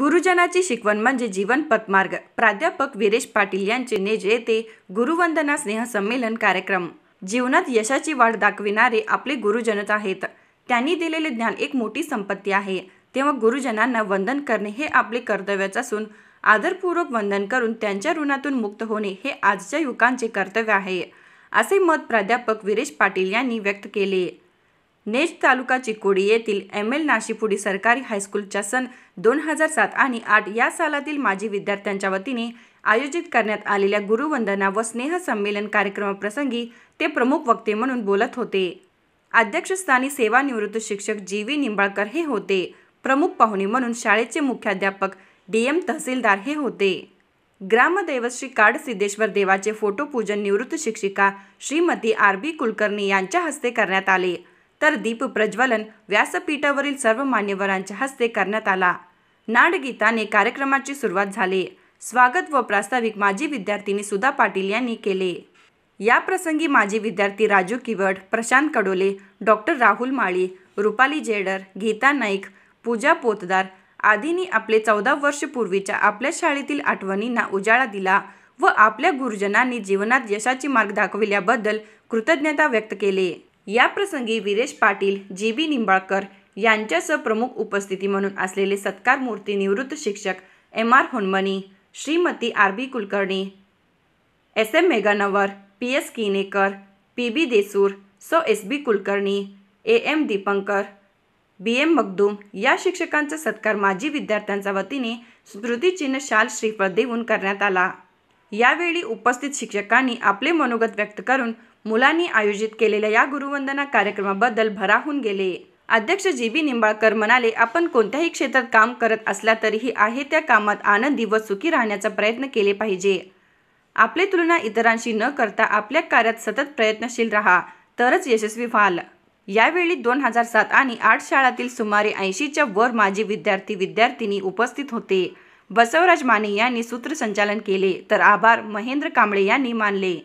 गुरुजनाची शिकवण म्हणजे जीवन पथमार्ग प्राध्यापक वीरेश पाटील यांचे नेज येथे गुरुवंदना संमेलन कार्यक्रम जीवनात यशाची वाढ दाखविणारे आपले गुरुजनच आहेत त्यांनी दिलेले ज्ञान एक मोठी संपत्ती आहे तेव्हा गुरुजनांना वंदन करणे हे आपले कर्तव्यच असून आदरपूर्वक वंदन करून त्यांच्या ऋणातून मुक्त होणे हे आजच्या युवकांचे कर्तव्य आहे असे मत प्राध्यापक वीरेश पाटील यांनी व्यक्त केले नेज तालुका चिकोडी येथील एम एल नाशिपुडी सरकारी हायस्कूलच्या सन दोन हजार सात आणि आठ या सालातील माजी विद्यार्थ्यांच्या वतीने आयोजित करण्यात आलेल्या गुरुवंदना व स्नेह संमेलन कार्यक्रमाप्रसंगी ते प्रमुख वक्ते म्हणून बोलत होते अध्यक्षस्थानी सेवानिवृत्त शिक्षक जी व्ही निंबाळकर हे होते प्रमुख पाहुणे म्हणून शाळेचे मुख्याध्यापक डी एम तहसीलदार हे होते ग्रामदैवत श्री काडसिद्धेश्वर देवाचे फोटोपूजन निवृत्त शिक्षिका श्रीमती आर बी कुलकर्णी यांच्या हस्ते करण्यात आले तर दीप प्रज्वलन व्यासपीठावरील सर्व मान्यवरांच्या हस्ते करण्यात आला नाडगीताने कार्यक्रमाची सुरुवात झाली स्वागत व प्रास्ताविक माजी विद्यार्थिनी सुधा पाटील यांनी केले या प्रसंगी माजी विद्यार्थी राजू किवड प्रशांत कडोले डॉक्टर राहुल माळी रुपाली जेडर गीता नाईक पूजा पोतदार आदींनी आपले चौदा वर्षपूर्वीच्या आपल्या शाळेतील आठवणींना उजाळा दिला व आपल्या गुरुजनांनी जीवनात यशाची मार्ग दाखविल्याबद्दल कृतज्ञता व्यक्त केली याप्रसंगी विरेश पाटील जी बी निंबाळकर यांच्यासह प्रमुख उपस्थिती म्हणून असलेले सत्कारमूर्ती निवृत्त शिक्षक M R Honmani Shrimati R B Kulkarni S M Meganwar P S Kinekar P B Desur सो S B Kulkarni A M Dipankar B M Magdum या शिक्षकांचा सत्कार माजी विद्यार्थ्यांच्या वतीने स्मृतिचिन्ह शाल श्रीफळ देऊन करण्यात आला यावेळी उपस्थित शिक्षकांनी आपले मनोगत व्यक्त करून मुलांनी आयोजित केलेल्या या गुरुवंदना कार्यक्रमाबद्दल भराहून गेले अध्यक्ष जी बी निंबाळकर म्हणाले आपण कोणत्याही क्षेत्रात काम करत असला तरीही आहे त्या कामात आनंदी व सुखी राहण्याचा प्रयत्न केले पाहिजे आपले तुलना इतरांशी न करता आपल्या कार्यात सतत प्रयत्नशील राहा तरच यशस्वी व्हाल यावेळी दोन हजार सात आणि आठ शाळातील सुमारे ऐंशीच्या वर माजी विद्यार्थी विद्यार्थिनी उपस्थित होते बसवराज माने यांनी सूत्रसंचालन केले तर आभार महेंद्र कांबळे यांनी मानले